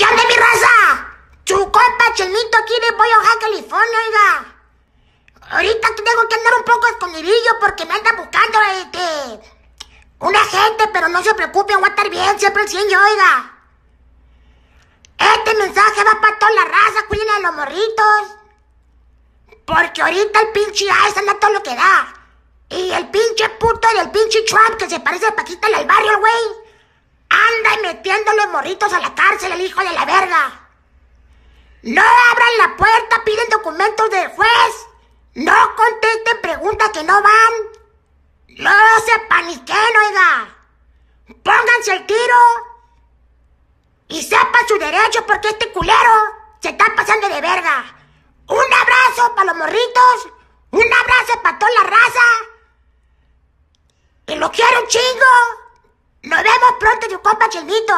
¿Qué onda, mi raza? Su compa chelmito aquí de California, oiga. Ahorita tengo que andar un poco escondidillo porque me anda buscando este, una gente, pero no se preocupen, voy a estar bien, siempre el 100, oiga. Este mensaje va para toda la raza, cuiden a los morritos. Porque ahorita el pinche ICE anda todo lo que da. Y el pinche puto del pinche Trump que se parece a Paquita el barrio, güey anda metiendo los morritos a la cárcel, el hijo de la verga. No abran la puerta, piden documentos del juez. No contesten preguntas que no van. No se paniquen, oiga. Pónganse el tiro. Y sepan su derecho porque este culero se está pasando de verga. Un abrazo para los morritos. Un abrazo para toda la raza. Que lo quiero un chingo. ¡Papá chiquito.